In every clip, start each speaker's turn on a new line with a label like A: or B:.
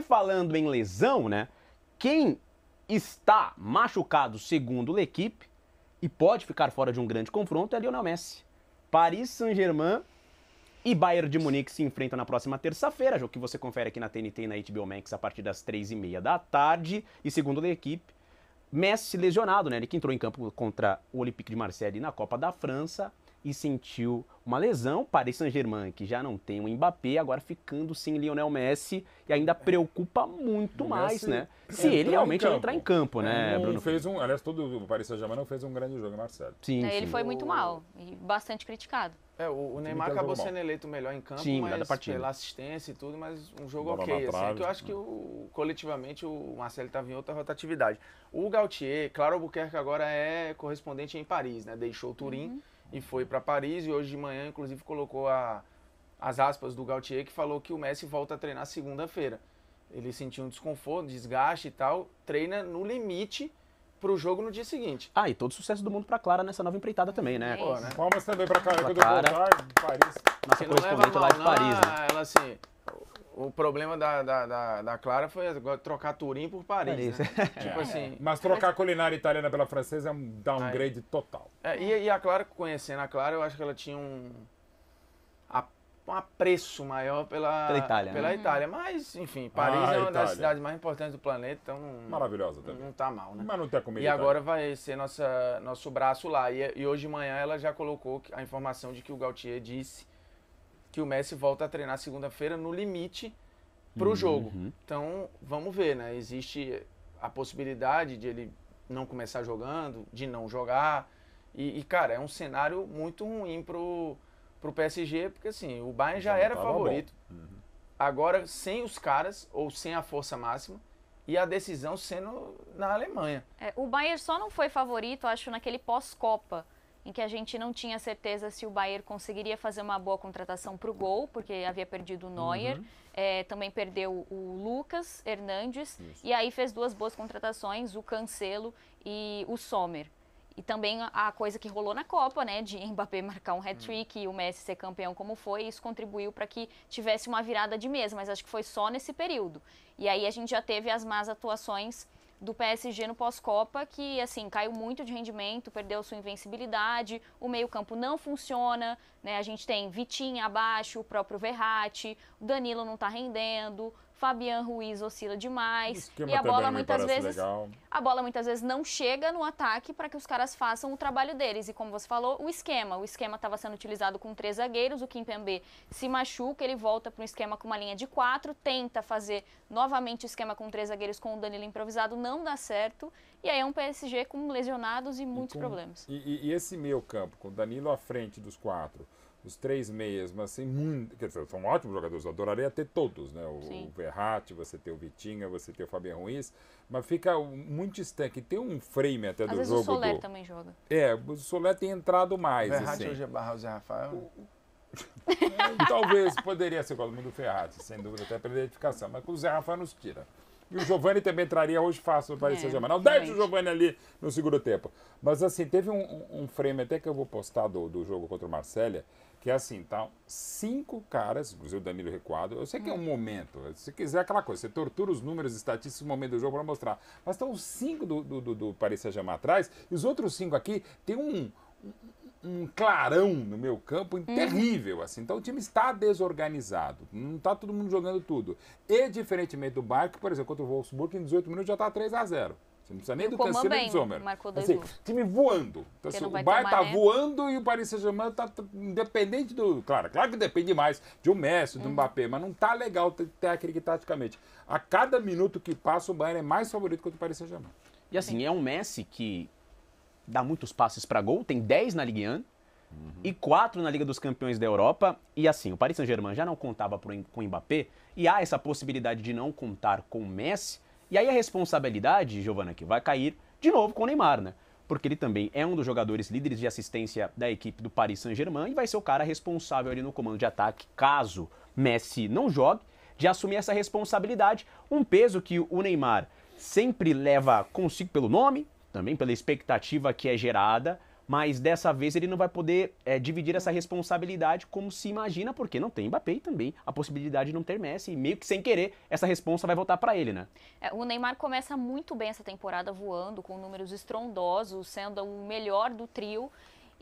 A: E falando em lesão, né? Quem está machucado, segundo L'Equipe, e pode ficar fora de um grande confronto é Lionel Messi. Paris Saint-Germain e Bayern de Munique se enfrentam na próxima terça-feira, jogo que você confere aqui na TNT e na HBO Max a partir das três e meia da tarde. E segundo a equipe, Messi lesionado, né? Ele que entrou em campo contra o Olympique de Marseille na Copa da França, e sentiu uma lesão. Paris Saint-Germain, que já não tem o um Mbappé, agora ficando sem Lionel Messi e ainda
B: preocupa
A: muito
C: mais, né? Se ele realmente não entrar em
B: campo, né, um, é, Bruno? Fez um, aliás, todo o Paris Saint-Germain não fez um grande jogo, Marcelo. Sim, é, sim. Ele foi muito
C: mal e bastante criticado. É, o,
D: o Neymar acabou sendo mal. eleito melhor em campo, Sim, mas pela assistência e tudo, mas um jogo Bola ok. Assim, é que eu acho que o, coletivamente o Marcelo estava em outra rotatividade. O Gautier, claro, o Buquerque agora é correspondente em Paris, né? Deixou o Turim. Uhum e foi para Paris. E hoje de manhã, inclusive, colocou a, as aspas do Gaultier que falou que o Messi volta a treinar segunda-feira. Ele sentiu um desconforto, desgaste e tal, treina no limite para o jogo no dia seguinte. Ah, e todo sucesso do mundo para Clara nessa nova empreitada também, né? Pô, né? Palmas também para Clara, pra quando Clara, de Paris. Nossa correspondente lá de Paris. Né? Ela assim, o problema da, da, da, da Clara foi trocar Turim por Paris. Né? Tipo é. assim. Mas trocar a culinária italiana pela
B: francesa é um downgrade aí. total.
D: É, e, e, a Clara, conhecendo a Clara, eu acho que ela tinha um, um apreço maior pela, pela, Itália, pela né? Itália. Mas, enfim, Paris ah, é uma Itália. das cidades mais importantes do planeta, então. Maravilhosa
B: também. Não tá mal, né? Mas não tem comida. E Itália. agora
D: vai ser nossa, nosso braço lá. E, e hoje de manhã ela já colocou a informação de que o Gautier disse que o Messi volta a treinar segunda-feira no limite para o uhum. jogo. Então, vamos ver, né? Existe a possibilidade de ele não começar jogando, de não jogar. E, e cara, é um cenário muito ruim pro, o PSG, porque assim, o Bayern já, já era favorito. Uhum. Agora, sem os caras, ou sem a força máxima, e a decisão sendo na Alemanha.
C: É, o Bayern só não foi favorito, acho, naquele pós-Copa em que a gente não tinha certeza se o Bayern conseguiria fazer uma boa contratação para o gol, porque havia perdido o Neuer, uhum. é, também perdeu o Lucas Hernandes, Isso. e aí fez duas boas contratações, o Cancelo e o Sommer. E também a coisa que rolou na Copa, né, de Mbappé marcar um hat-trick uhum. e o Messi ser campeão como foi, isso contribuiu para que tivesse uma virada de mesa, mas acho que foi só nesse período. E aí a gente já teve as más atuações do PSG no pós-Copa, que assim caiu muito de rendimento, perdeu sua invencibilidade, o meio-campo não funciona, né? A gente tem Vitinha abaixo, o próprio Verratti, o Danilo não está rendendo, Fabian Ruiz oscila demais é e a bola muitas vezes legal. a bola muitas vezes não chega no ataque para que os caras façam o trabalho deles e como você falou, o esquema, o esquema estava sendo utilizado com três zagueiros, o Kimpembe se machuca, ele volta para um esquema com uma linha de quatro, tenta fazer novamente o esquema com três zagueiros com o Danilo improvisado, não dá certo e aí é um PSG com lesionados e muitos e com, problemas.
B: E, e esse meio campo com o Danilo à frente dos quatro os três meias, mas sem muito. Quer dizer, são ótimos jogadores, eu adoraria ter todos, né? O, o Verratti, você ter o Vitinha, você ter o Fabian Ruiz, mas fica muito estanque. Tem um frame até Às do vezes jogo. O Soler do... também joga. É, o Soler tem entrado mais. O Verratti assim. hoje é barra o Zé Rafael? O... Talvez poderia ser igual o mundo ferratti sem dúvida, até pela identificação, mas com o Zé Rafael nos tira. E o giovanni também entraria hoje fácil para é, esse Germain. Não, deixa o giovanni ali no segundo tempo. Mas assim, teve um, um frame até que eu vou postar do, do jogo contra o Marselha que é assim, tá? Cinco caras, inclusive o Danilo recuado. Eu sei que é um hum. momento, se quiser aquela coisa, você tortura os números estatísticos no momento do jogo para mostrar. Mas estão tá os cinco do, do, do, do Paris Saint-Germain atrás, e os outros cinco aqui tem um, um clarão no meu campo uhum. terrível, assim. Então o time está desorganizado, não está todo mundo jogando tudo. E diferentemente do Bayern, que, por exemplo, contra o Wolfsburg em 18 minutos já está 3 a 0 você não precisa nem e do Cancelo nem do Sommer. assim, time voando. Então, assim, o Bayern está né? voando e o Paris Saint-Germain está independente do... Claro, claro que depende mais de um Messi, do um uhum. Mbappé, mas não tá legal técnica e taticamente. A cada minuto que passa, o Bayern é mais favorito que o Paris Saint-Germain.
A: E assim, é um Messi que dá muitos passes para gol, tem 10 na Ligue 1 uhum. e 4 na Liga dos Campeões da Europa. E assim, o Paris Saint-Germain já não contava com o Mbappé e há essa possibilidade de não contar com o Messi, e aí a responsabilidade, Giovana, que vai cair de novo com o Neymar, né? Porque ele também é um dos jogadores líderes de assistência da equipe do Paris Saint-Germain e vai ser o cara responsável ali no comando de ataque, caso Messi não jogue, de assumir essa responsabilidade, um peso que o Neymar sempre leva consigo pelo nome, também pela expectativa que é gerada, mas dessa vez ele não vai poder é, dividir essa responsabilidade como se imagina, porque não tem Mbappé também a possibilidade de não ter Messi, e meio que sem querer essa responsa vai voltar para ele, né?
C: É, o Neymar começa muito bem essa temporada voando, com números estrondosos, sendo o melhor do trio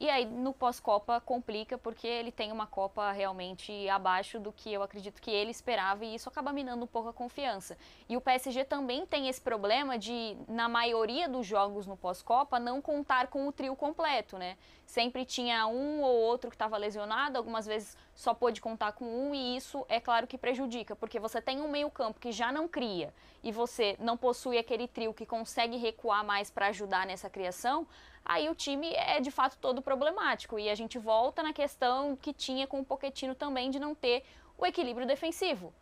C: e aí no pós-Copa complica porque ele tem uma Copa realmente abaixo do que eu acredito que ele esperava e isso acaba minando um pouco a confiança. E o PSG também tem esse problema de, na maioria dos jogos no pós-Copa, não contar com o trio completo, né? Sempre tinha um ou outro que estava lesionado, algumas vezes só pôde contar com um e isso é claro que prejudica, porque você tem um meio-campo que já não cria e você não possui aquele trio que consegue recuar mais para ajudar nessa criação aí o time é de fato todo problemático. E a gente volta na questão que tinha com o Poquetino também de não ter o equilíbrio defensivo.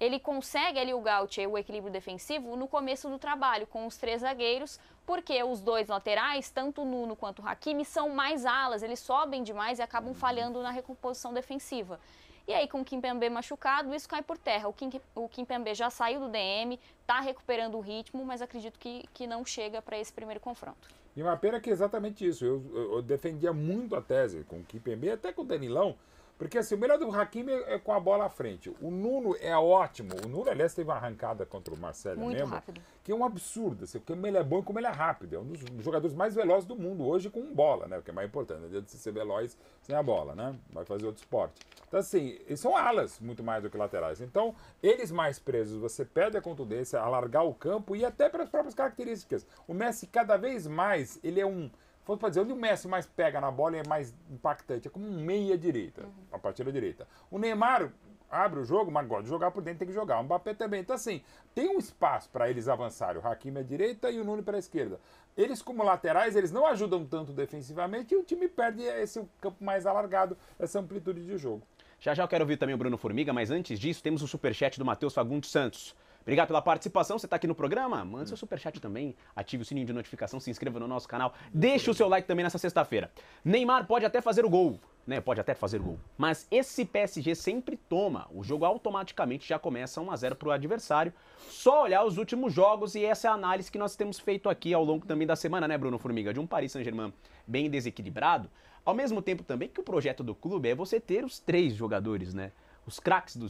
C: Ele consegue ali o Gautier, o equilíbrio defensivo, no começo do trabalho, com os três zagueiros, porque os dois laterais, tanto o Nuno quanto o Hakimi, são mais alas, eles sobem demais e acabam falhando na recomposição defensiva. E aí, com o Kimpembe machucado, isso cai por terra. O, Kim, Kimpembe já saiu do DM, está recuperando o ritmo, mas acredito que, que não chega para esse primeiro confronto.
B: E uma pena que é exatamente isso. Eu, eu, eu defendia muito a tese com o Kipembe, até com o Danilão, porque assim, o melhor do Hakimi é com a bola à frente. O Nuno é ótimo. O Nuno, aliás, teve uma arrancada contra o Marcelo Muito mesmo, rápido. que é um absurdo. Assim, como ele é bom e como ele é rápido. É um dos jogadores mais velozes do mundo hoje com bola, né? O que é mais importante. Não adianta ser veloz sem a bola, né? Vai fazer outro esporte. Então, assim, eles são alas muito mais do que laterais. Então, eles mais presos, você perde a contundência, alargar o campo e até pelas próprias características. O Messi, cada vez mais, ele é um fosse para dizer onde o Messi mais pega na bola e é mais impactante, é como um meia direita, uhum. a partir da direita. O Neymar abre o jogo, mas gosta de jogar por dentro, tem que jogar. O Mbappé também. Então, assim, tem um espaço para eles avançarem. O Hakimi à direita e o Nuno para a esquerda. Eles, como laterais, eles não ajudam tanto defensivamente e o time perde esse campo mais alargado, essa amplitude de jogo.
A: Já já eu quero ouvir também o Bruno Formiga, mas antes disso, temos o superchat do Matheus Fagundes Santos. Obrigado pela participação. Você está aqui no programa? Mande seu hum. superchat também. Ative o sininho de notificação, se inscreva no nosso canal. Deixe o seu like também nessa sexta-feira. Neymar pode até fazer o gol. Né, pode até fazer gol. Mas esse PSG sempre toma. O jogo automaticamente já começa 1 a 0 para o adversário. Só olhar os últimos jogos e essa é a análise que nós temos feito aqui ao longo também da semana, né, Bruno Formiga? De um Paris Saint-Germain bem desequilibrado. Ao mesmo tempo também que o projeto do clube é você ter os três jogadores, né? os craques do,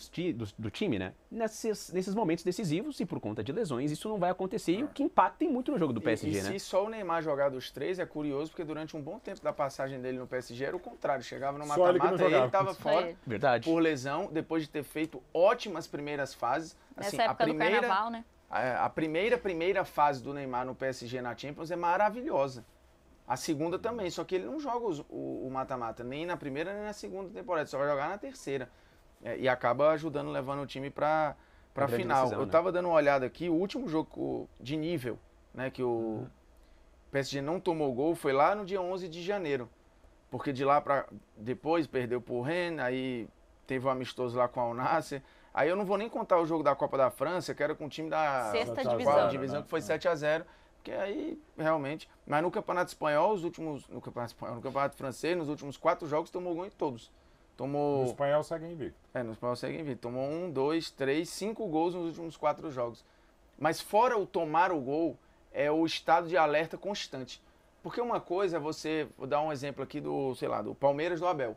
A: do, time, né? Nesses, nesses momentos decisivos e por conta de lesões, isso não vai acontecer e o que impacta muito no jogo do PSG, e, e né? E se
D: só o Neymar jogar dos três, é curioso, porque durante um bom tempo da passagem dele no PSG era o contrário. Chegava no mata-mata e ele estava fora é. Verdade. por lesão, depois de ter feito ótimas primeiras fases. Assim, Nessa época a primeira, do carnaval, né? A, a primeira, primeira fase do Neymar no PSG na Champions é maravilhosa. A segunda também, só que ele não joga os, o mata-mata, nem na primeira nem na segunda temporada, só vai jogar na terceira. É, e acaba ajudando, levando o time para para é final. Decisão, eu né? tava dando uma olhada aqui, o último jogo de nível, né, que o uhum. PSG não tomou gol foi lá no dia 11 de janeiro. Porque de lá para depois perdeu pro Rennes, aí teve um amistoso lá com a Alnácia. Aí eu não vou nem contar o jogo da Copa da França, que era com o time da sexta divisão, divisão que foi 7 né? é. a 0, porque aí realmente, mas no Campeonato Espanhol, os últimos no Campeonato Espanhol, no Campeonato Francês, nos últimos quatro jogos tomou gol em todos. Tomou. No
B: espanhol segue invicto.
D: É, no espanhol segue invicto. Tomou um, dois, três, cinco gols nos últimos quatro jogos. Mas fora o tomar o gol, é o estado de alerta constante. Porque uma coisa é você, vou dar um exemplo aqui do, sei lá, do Palmeiras do Abel.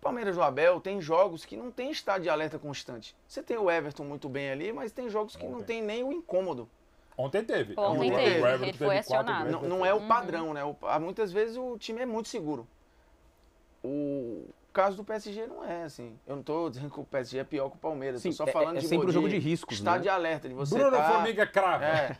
D: Palmeiras do Abel tem jogos que não tem estado de alerta constante. Você tem o Everton muito bem ali, mas tem jogos que não tem nem o incômodo. Ontem teve. Ontem teve. teve. foi acionado. Não, não, é o uhum. padrão, né? O, muitas vezes o time é muito seguro. O, caso do PSG não é, assim. Eu não estou dizendo que o PSG é pior que o Palmeiras. Sim, só falando é, é sempre um jogo de riscos, Está né? de alerta, de você Bruno tá... Formiga é crava. É.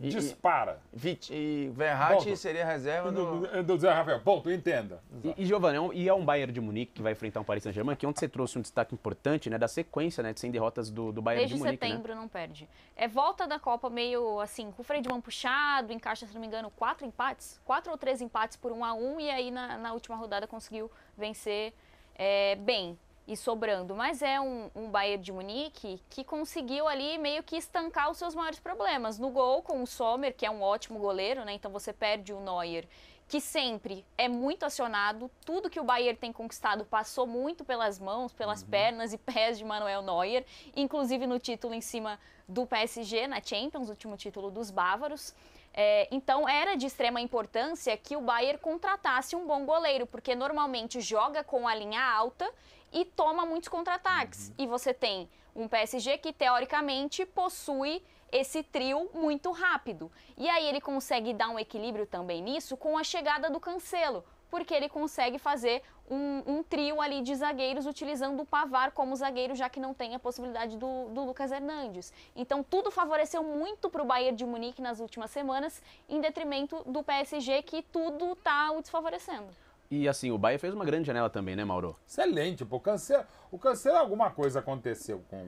D: E, Dispara. E, e Verratti Ponto. seria reserva do... Do, Zé Rafael.
A: Ponto, entenda. E, e Giovanni, é um, e é um Bayern de Munique que vai enfrentar um Paris Saint-Germain, que ontem você trouxe um destaque importante, né, da sequência, né, de 100 derrotas do, do Bayern Desde de Munique, Desde né? setembro
C: né? não perde. É volta da Copa meio, assim, com o freio de mão puxado, encaixa, se não me engano, quatro empates, quatro ou três empates por um a um, e aí na, na última rodada conseguiu vencer é, bem e sobrando, mas é um, um Bayern de Munique que conseguiu ali meio que estancar os seus maiores problemas. No gol, com o Sommer, que é um ótimo goleiro, né? Então você perde o Neuer, que sempre é muito acionado. Tudo que o Bayern tem conquistado passou muito pelas mãos, pelas uhum. pernas e pés de Manuel Neuer, inclusive no título em cima do PSG na Champions, último título dos bávaros. É, então era de extrema importância que o Bayern contratasse um bom goleiro, porque normalmente joga com a linha alta e toma muitos contra-ataques. Uhum. E você tem um PSG que teoricamente possui esse trio muito rápido. E aí ele consegue dar um equilíbrio também nisso com a chegada do Cancelo porque ele consegue fazer um, um trio ali de zagueiros utilizando o Pavar como zagueiro, já que não tem a possibilidade do, do Lucas Hernandes. Então tudo favoreceu muito para o Bayern de Munique nas últimas semanas, em detrimento do PSG, que tudo está o desfavorecendo.
B: E assim, o Bayern fez uma grande janela também, né, Mauro? Excelente, pô. Cancelo, o Cancelo, alguma coisa aconteceu com,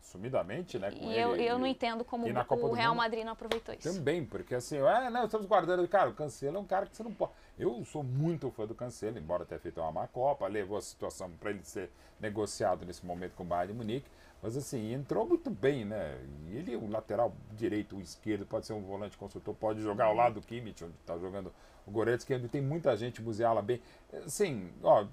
B: sumidamente, né? Com e ele, eu, eu e, não
C: entendo como o, o Real Madrid não aproveitou isso.
B: Também, porque assim, é, não, né, estamos guardando. Cara, o Cancelo é um cara que você não pode. Eu sou muito fã do Cancelo, embora tenha feito uma má Copa, levou a situação para ele ser negociado nesse momento com o Bayern de Munique, mas assim, entrou muito bem, né? Ele, o lateral direito, o esquerdo, pode ser um volante consultor, pode jogar ao lado do Kimmich, onde está jogando o Goretzka, onde tem muita gente buzeá bem. Assim, ó,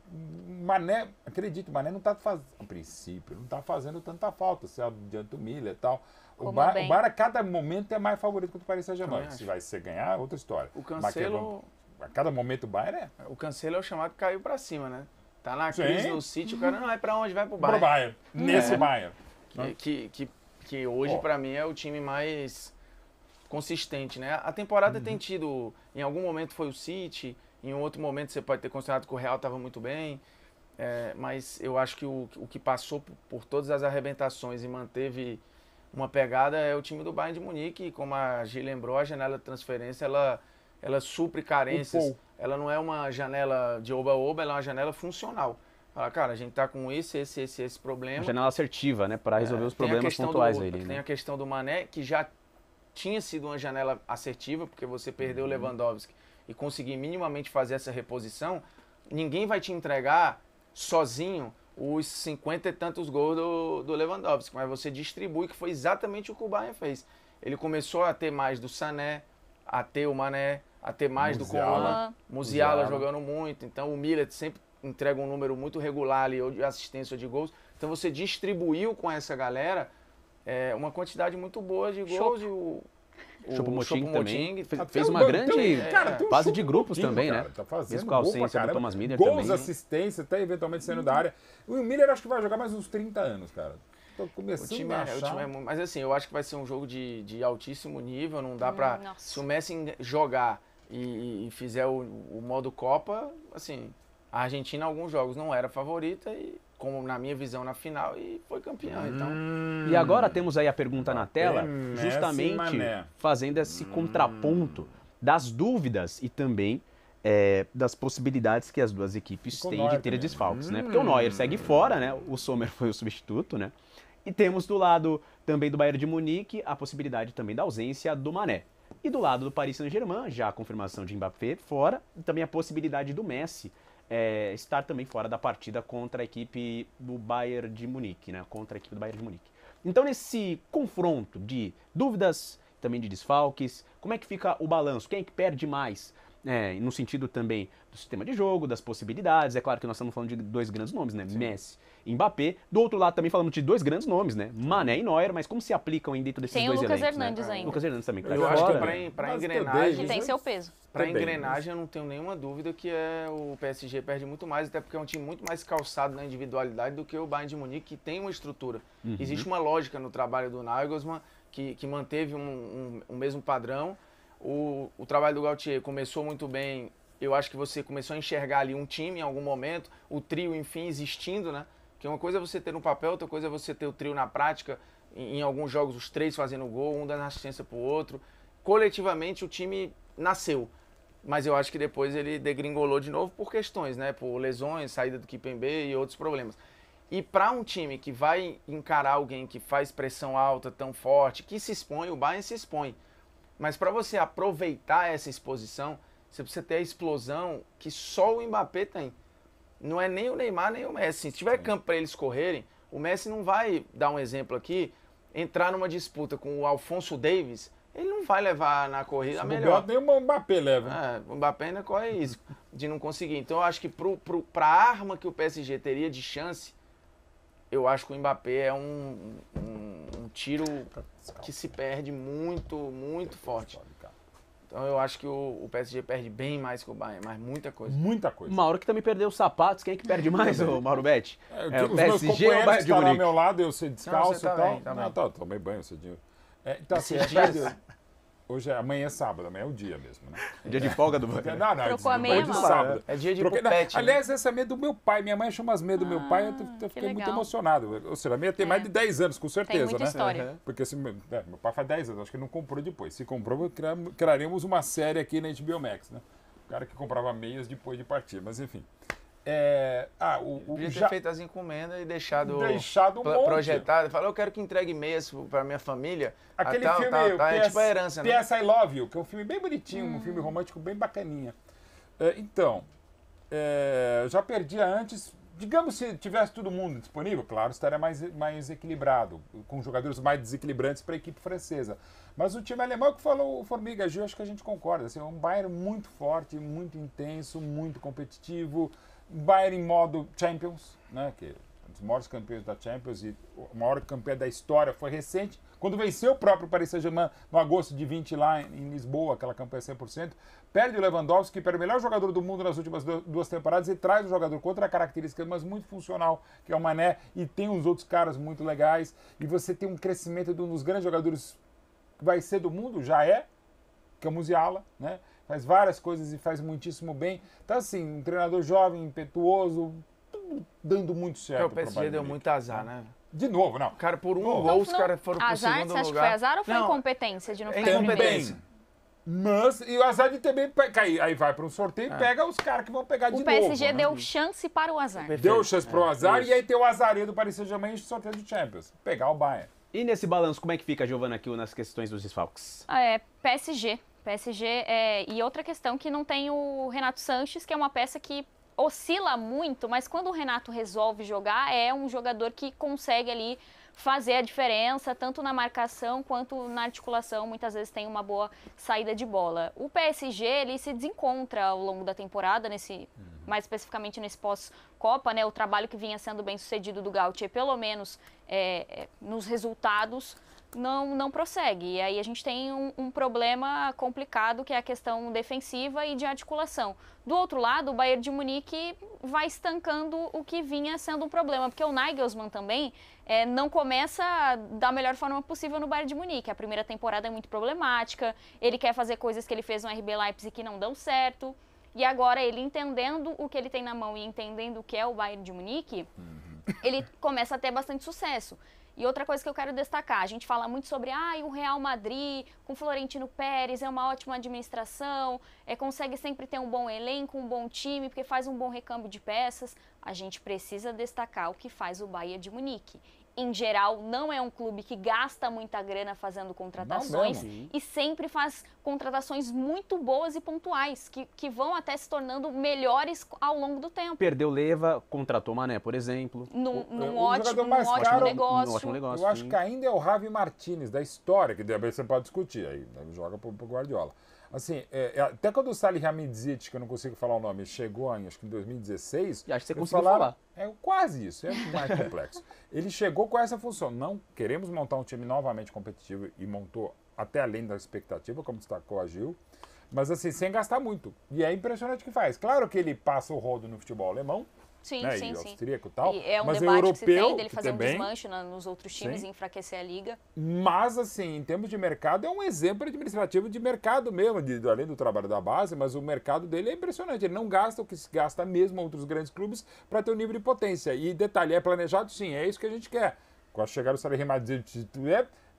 B: Mané, acredito, Mané não está fazendo, a princípio, não está fazendo tanta falta, se adianta o Miller e tal. O Bar, o Bar, a cada momento é mais favorito que o Paris Saint-Germain. Se vai ser ganhar, é outra história. O Cancelo a cada momento o Bayern é. O Cancelo é o chamado que caiu para cima, né? Tá na crise Sim. no
D: City, o cara não vai para onde? Vai pro Bayern. Pro Bayern, nesse é. Bayern. Que, né? que, que, que hoje, oh. para mim, é o time mais consistente, né? A temporada uhum. tem tido, em algum momento foi o City, em outro momento você pode ter considerado que o Real tava muito bem, é, mas eu acho que o, o que passou por, por todas as arrebentações e manteve uma pegada é o time do Bayern de Munique, e como a Gi lembrou, a janela de transferência, ela ela supre carências. Ela não é uma janela de oba-oba, ela é uma janela funcional. Fala, cara, a gente tá com esse, esse, esse, esse problema. Uma janela
A: assertiva, né? Para é, resolver é, os problemas pontuais do, ali. Tem né? a
D: questão do Mané, que já tinha sido uma janela assertiva, porque você perdeu o uhum. Lewandowski e conseguir minimamente fazer essa reposição, ninguém vai te entregar sozinho os cinquenta e tantos gols do, do Lewandowski, mas você distribui, que foi exatamente o que o Bayern fez. Ele começou a ter mais do Sané, a ter o Mané, a ter mais do Coman. Musiala, Musiala jogando muito. Então o Millet sempre entrega um número muito regular ali, ou de assistência de gols. Então você distribuiu com essa galera é, uma quantidade
B: muito boa de gols e o. O também fez, tá fez uma grande fase é, de grupos também, né? cara, né? Tá fazendo com a ausência do Thomas Miller Gols, também. Né? assistência, até eventualmente saindo hum. da área. O Miller acho que vai jogar mais uns 30 anos, cara. Tô começando o time, a é, achar... o time é, mas assim, eu
D: acho que vai ser um jogo de, de altíssimo nível. Não dá hum, pra... Nossa. Se o Messi jogar e, e fizer o, o, modo Copa, assim, a Argentina alguns jogos não era favorita e como na minha visão na final e foi campeã, então. Hum,
A: e agora temos aí a pergunta na tela, justamente fazendo esse hum. contraponto das dúvidas e também é, das possibilidades que as duas equipes têm de ter desfalques, né? Porque o hum. Neuer segue fora, né? O Sommer foi o substituto, né? E temos do lado também do Bayern de Munique a possibilidade também da ausência do Mané. E do lado do Paris Saint-Germain, já a confirmação de Mbappé fora, e também a possibilidade do Messi é, estar também fora da partida contra a equipe do Bayern de Munique, né? Contra a equipe do Bayern de Munique. Então, nesse confronto de dúvidas, também de desfalques, como é que fica o balanço? Quem é que perde mais? É, no sentido também do sistema de jogo, das possibilidades. É claro que nós estamos falando de dois grandes nomes, né? Sim. Messi e Mbappé. Do outro lado também falamos de dois grandes nomes, né? Mané e Neuer, mas como se aplicam aí dentro desses tem dois elementos? Tem o Lucas elencos, né? Hernandes né? ainda. Lucas Hernandes também. eu acho fora. que para engrenagem... tem seu peso. Para engrenagem
D: eu não tenho nenhuma dúvida que é o PSG perde muito mais, até porque é um time muito mais calçado na individualidade do que o Bayern de Munique, que tem uma estrutura. Uhum. Existe uma lógica no trabalho do Nagelsmann, que, que manteve um, um, um mesmo padrão o, o trabalho do Gautier começou muito bem. Eu acho que você começou a enxergar ali um time em algum momento, o trio, enfim, existindo, né? Que uma coisa é você ter no papel, outra coisa é você ter o trio na prática. Em, em alguns jogos, os três fazendo gol, um dando assistência pro outro. Coletivamente, o time nasceu. Mas eu acho que depois ele degringolou de novo por questões, né? Por lesões, saída do Kipembe e outros problemas. E para um time que vai encarar alguém que faz pressão alta, tão forte, que se expõe, o Bayern se expõe. Mas para você aproveitar essa exposição, você precisa ter a explosão que só o Mbappé tem. Não é nem o Neymar nem o Messi. Se tiver Sim. campo para eles correrem, o Messi não vai dar um exemplo aqui, entrar numa disputa com o Alfonso Davis, ele não vai levar na corrida Se a melhor.
B: Nem o Mbappé leva. É,
D: o Mbappé ainda corre risco de não conseguir. Então eu acho que para a arma que o PSG teria de chance, eu acho que o Mbappé é um, um tiro tá que se perde muito, muito forte. Então eu acho que o, o, PSG perde bem mais que o Bayern, mas muita coisa. Muita coisa. Mauro que também perdeu os sapatos, quem é que perde mais, o Mauro
B: Betti? É, é, o PSG ou o Bayern de tá Munique? ao meu lado, eu ser descalço tá e tal. Tá bem, tá tomei banho cedinho.
C: É, então, assim,
B: Hoje é, amanhã é sábado, amanhã é o dia mesmo, né? Dia de folga do banco. Não, não, é Trocou a meia, de sábado. É dia de Troquei, pupete, né? Aliás, essa é meia do meu pai. Minha mãe chama as meias do meu pai, eu, eu ah, fiquei muito emocionado. Ou seja, a meia tem é. mais de 10 anos, com certeza, tem muita né? História. Porque se, é, meu pai faz 10 anos, acho que ele não comprou depois. Se comprou, criaremos uma série aqui na HBO Max, né? O cara que comprava meias depois de partir, mas enfim. É, ah, o, o podia ter já...
D: feito as encomendas e deixado, deixado um projetado. Falou, eu quero que entregue meias para minha família. Aquele tal, filme, tal, tal. PS, é tipo a herança, PS
B: né? I Love You, que é um filme bem bonitinho, hum. um filme romântico bem bacaninha. É, então, é, já perdia antes. Digamos se tivesse todo mundo disponível, claro, estaria mais, mais equilibrado, com jogadores mais desequilibrantes para a equipe francesa. Mas o time alemão que falou o Formiga Gil, acho que a gente concorda. Assim, é um Bayern muito forte, muito intenso, muito competitivo. Bayern em modo Champions, né? Que é um dos maiores campeões da Champions e o maior campeão da história foi recente, quando venceu o próprio Paris Saint-Germain no agosto de 20 lá em Lisboa, aquela campanha 100%, perde o Lewandowski, que perde o melhor jogador do mundo nas últimas duas temporadas e traz o jogador contra a característica, mas muito funcional, que é o Mané, e tem uns outros caras muito legais, e você tem um crescimento de um dos grandes jogadores que vai ser do mundo, já é, que é o Musiala, né? faz várias coisas e faz muitíssimo bem. Tá assim, um treinador jovem, impetuoso, dando muito é, certo. o PSG deu muito azar, né? De novo, não. Cara, por um gol, os caras foram pro azar, segundo lugar. Azar, você acha que foi azar ou foi não,
C: incompetência de não é ficar Incompetência.
B: Mas, e o azar de também cair. Aí vai para um sorteio e é. pega os caras que vão
C: pegar de novo. O PSG novo, deu né? chance para o azar. Deu chance para o é. azar e aí
B: tem o azarinho do Paris Saint-Germain sorteio de Champions. Pegar o Bayern. E nesse balanço, como é que fica,
A: Giovana, aqui nas questões dos desfalques?
C: Ah, é PSG. PSG é, e outra questão que não tem o Renato Sanches, que é uma peça que oscila muito, mas quando o Renato resolve jogar, é um jogador que consegue ali fazer a diferença, tanto na marcação quanto na articulação, muitas vezes tem uma boa saída de bola. O PSG, ele se desencontra ao longo da temporada, nesse, uhum. mais especificamente nesse pós-Copa, né? O trabalho que vinha sendo bem sucedido do Gautier, é, pelo menos é, é nos resultados, não, não prossegue. E aí a gente tem um, um, problema complicado, que é a questão defensiva e de articulação. Do outro lado, o Bayern de Munique vai estancando o que vinha sendo um problema, porque o Nagelsmann também é, não começa da melhor forma possível no Bayern de Munique. A primeira temporada é muito problemática, ele quer fazer coisas que ele fez no RB Leipzig que não dão certo. E agora ele entendendo o que ele tem na mão e entendendo o que é o Bayern de Munique, uhum. ele começa a ter bastante sucesso. E outra coisa que eu quero destacar, a gente fala muito sobre ah, o Real Madrid com Florentino Pérez é uma ótima administração, é, consegue sempre ter um bom elenco, um bom time, porque faz um bom recâmbio de peças. A gente precisa destacar o que faz o Bahia de Munique em geral, não é um clube que gasta muita grana fazendo contratações e sempre faz contratações muito boas e pontuais, que, que vão até se tornando melhores ao longo do tempo.
A: Perdeu Leva, contratou Mané, por exemplo.
B: Num, num, ótimo, num ótimo, caro, negócio. ótimo, negócio. Eu acho que ainda é o Javi Martinez, da história, que daí você pode discutir, aí né? joga para o Guardiola. Assim, é, é, até quando o Salih Hamidzic, que eu não consigo falar o nome, chegou em, acho que em 2016... E acho que você conseguiu falaram, falar. É quase isso, é mais complexo. Ele chegou com essa função. Não queremos montar um time novamente competitivo e montou até além da expectativa, como destacou a Gil. Mas assim, sem gastar muito. E é impressionante o que faz. Claro que ele passa o rodo no futebol alemão, Sim, né? sim, e sim. austríaco e tal. E é um mas debate é europeu, que se tem dele fazer também, um desmanche
C: nos outros times sim. e enfraquecer a liga.
B: Mas, assim, em termos de mercado, é um exemplo administrativo de mercado mesmo, de, além do trabalho da base, mas o mercado dele é impressionante. Ele não gasta o que se gasta mesmo outros grandes clubes para ter um nível de potência. E detalhe, é planejado? Sim, é isso que a gente quer. Com a chegada do Sarah Remadinho,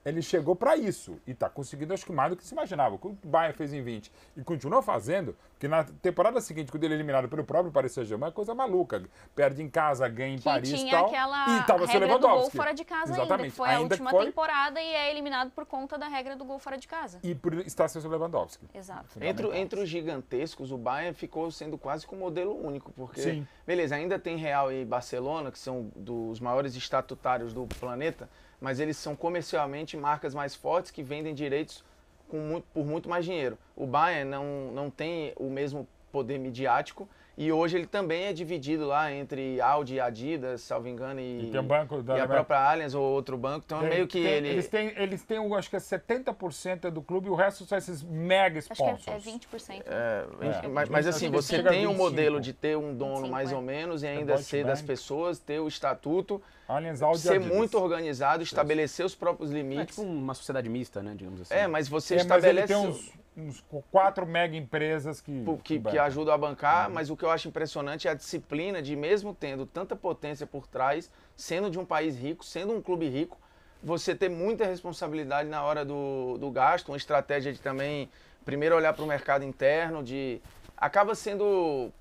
B: ele chegou para isso e está conseguindo, acho que mais do que se imaginava. O que o Bayern fez em 20 e continuou fazendo, que na temporada seguinte, quando ele é eliminado pelo próprio Paris Saint-Germain, é coisa maluca. Perde em casa, ganha em que Paris tinha tal, aquela e tava regra do gol fora de casa Exatamente. ainda, foi ainda a última foi...
C: temporada e é eliminado por conta da regra do gol fora de casa.
B: E por estar sendo Lewandowski.
C: Exato. Entre,
B: entre os gigantescos,
D: o Bayern ficou sendo quase que um modelo único, porque Sim. beleza, ainda tem Real e Barcelona, que são dos maiores estatutários do planeta, mas eles são comercialmente marcas mais fortes que vendem direitos muito, por muito mais dinheiro. O Bayern não, não tem o mesmo poder midiático, e hoje ele também é dividido lá entre Audi e Adidas,
B: salvo engano, e,
D: e, um banco da... e a própria Allianz ou outro banco. Então tem, meio que tem, ele... Eles
B: têm, eles têm, acho que é 70% é do clube e o resto são esses mega sponsors. Acho que é, é 20%. É, é, mas, mas, assim, você tem um modelo de ter um dono mais ou menos e é ainda ser das
D: pessoas, ter o estatuto, Allianz, Audi, ser Adidas. muito organizado, estabelecer os próprios é limites. É tipo uma sociedade
B: mista, né, digamos assim. É, mas você estabelece... tem uns uns quatro mega empresas que, que, que,
D: ajudam a bancar, uhum. mas o que eu acho impressionante é a disciplina de, mesmo tendo tanta potência por trás, sendo de um país rico, sendo um clube rico, você ter muita responsabilidade na hora do, do gasto, uma estratégia de também primeiro olhar para o mercado interno, de acaba sendo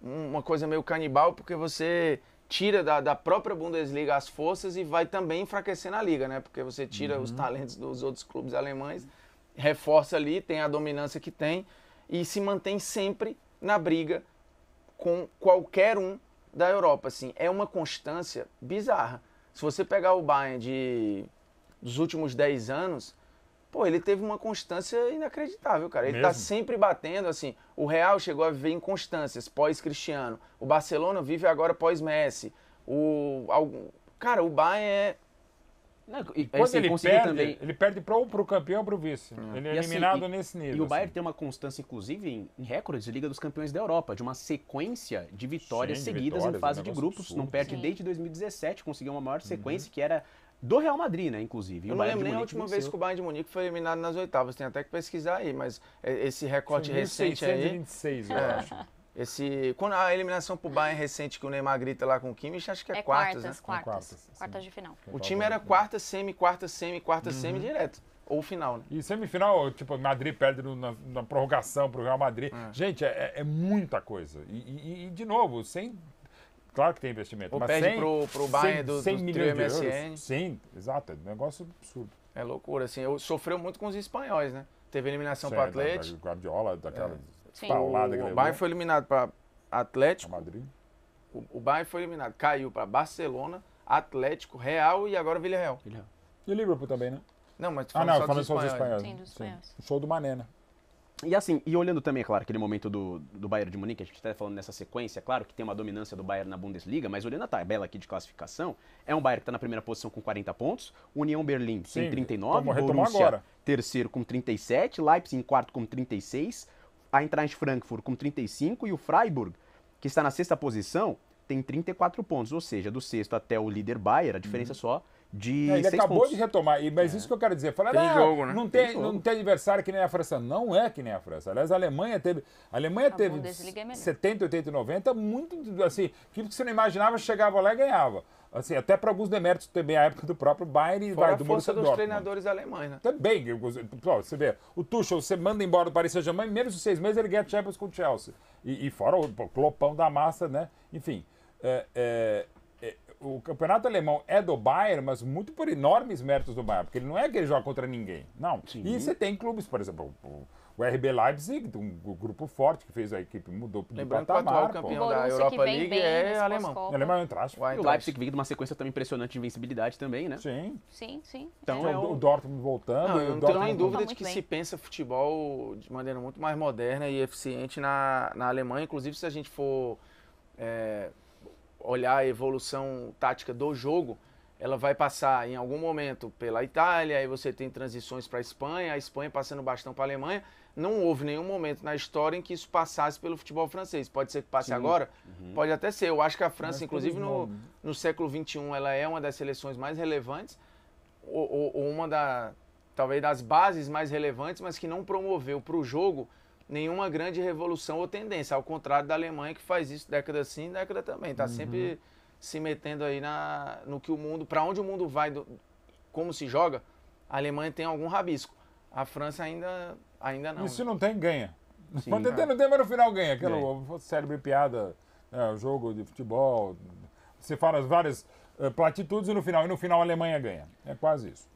D: uma coisa meio canibal, porque você tira da, da própria Bundesliga as forças e vai também enfraquecendo a liga, né? Porque você tira uhum. os talentos dos outros clubes alemães reforça ali, tem a dominância que tem e se mantém sempre na briga com qualquer um da Europa. Assim, é uma constância bizarra. Se você pegar o Bayern de, dos últimos 10 anos, pô, ele teve uma constância inacreditável, cara. Ele está tá sempre batendo, assim. O Real chegou a viver inconstâncias pós-Cristiano. O Barcelona vive agora pós-Messi. O, algum, cara, o Bayern é não,
A: e, quando ele, perde, também...
B: ele perde para o campeão ou para o vice. É. Ele é e, assim, eliminado assim, e, nesse nível. E o Bayern assim.
A: tem uma constância, inclusive, em, em, recordes de Liga dos Campeões da Europa, de uma sequência de vitórias Sim, seguidas é de vitórias, em fase um de grupos. Absurdo. Não perde Sim. desde
D: 2017, conseguiu uma maior uhum. sequência, uhum. que era do Real Madrid, né, inclusive. Eu não lembro nem a última venceu. vez que o Bayern de Munique foi eliminado nas oitavas. Tem até que pesquisar aí, mas é, esse recorte recente aí... 1626, eu acho. Esse, quando a eliminação pro Bayern recente que o Neymar grita lá com o Kimmich, acho que é, é
C: quartas, quartas, né? Quartas, é quartas, assim. quartas de final. O time era
B: quarta semi, quarta semi, quarta uhum. semi direto. Ou final, né? E semifinal, tipo, Madrid perde no, na, na, prorrogação pro Real Madrid. É. Gente, é, é, muita coisa. E, e, e, de novo, sem. Claro que tem investimento. Ou mas perde sem, pro, pro Bayern sem, do, do, milhões MSN. De euros. Sim, exato. É um negócio absurdo. É loucura, assim.
D: Eu, sofreu muito com os espanhóis, né? Teve eliminação Sim, pro Atlético. Da, da Guardiola, daquela. É o, o Bayern foi eliminado para Atlético. Madrid. O, o Bayern foi eliminado, caiu para Barcelona, Atlético, Real e agora Villarreal. Real. E
B: o Liverpool também, né? Não, mas tu
D: ah,
A: não, só falando dos só dos espanhóis. Sim, dos
B: espanhóis. O show do Mané, né?
A: E assim, e olhando também, é claro, aquele momento do, do Bayern de Munique, a gente está falando nessa sequência, claro que tem uma dominância do Bayern na Bundesliga, mas olhando a tabela aqui de classificação, é um Bayern que está na primeira posição com 40 pontos, União Berlim Sim, tem 39, Borussia agora. terceiro com 37, Leipzig em quarto com 36, a Eintracht Frankfurt com 35 e o Freiburg, que está na sexta posição, tem 34 pontos. Ou seja, do
B: sexto até o líder Bayern, a diferença uhum. só de é, ele acabou pontos. de retomar, mas é. isso que eu quero dizer. Falar, tem ah, jogo, né? Não tem, tem não tem adversário que nem a França. Não é que nem a França. Aliás, a Alemanha teve. A Alemanha a teve 70, 80 90, muito assim. que você não imaginava chegava lá e ganhava assim, até para alguns deméritos também a época do próprio Bayern e vai do a força dos Dortmund. treinadores alemães, né? Também, você vê, o Tuchel você manda embora do Paris Saint-Germain, em menos de seis meses ele ganha Champions com o Chelsea. E, e fora o pô, clopão da massa, né? Enfim, é, é, é, o campeonato alemão é do Bayern, mas muito por enormes méritos do Bayern, porque ele não é que ele joga contra ninguém, não. Sim. E você tem clubes, por exemplo, o, o RB Leipzig, um grupo forte que fez a equipe, mudou de Lembrando patamar. o campeão da Europa League é, é alemão. Alemão é um O
D: Leipzig vem de uma sequência também impressionante de invencibilidade também, né? Sim.
C: Sim, sim. Então, é
B: o... o Dortmund voltando. Não, eu não tenho nem dúvida
D: de que bem. se pensa futebol de maneira muito mais moderna e eficiente na, na Alemanha. Inclusive, se a gente for é, olhar a evolução tática do jogo ela vai passar em algum momento pela Itália, aí você tem transições para a Espanha, a Espanha passando bastão para a Alemanha. Não houve nenhum momento na história em que isso passasse pelo futebol francês. Pode ser que passe Sim. agora? Uhum. Pode até ser. Eu acho que a França, inclusive no, né? no século XXI, ela é uma das seleções mais relevantes, ou, ou, ou uma da, talvez das bases mais relevantes, mas que não promoveu para o jogo nenhuma grande revolução ou tendência, ao contrário da Alemanha que faz isso década sim, década também, está uhum. sempre se metendo aí na, no que o mundo, para onde o mundo vai, do, como se joga, a Alemanha tem algum rabisco. A França ainda, ainda não. E se
B: né? não tem, ganha. Sim, não tem, mas no final ganha. Aquela cérebro e piada, né, jogo de futebol, você fala várias eh, platitudes e no final, e no final a Alemanha ganha. É quase isso. E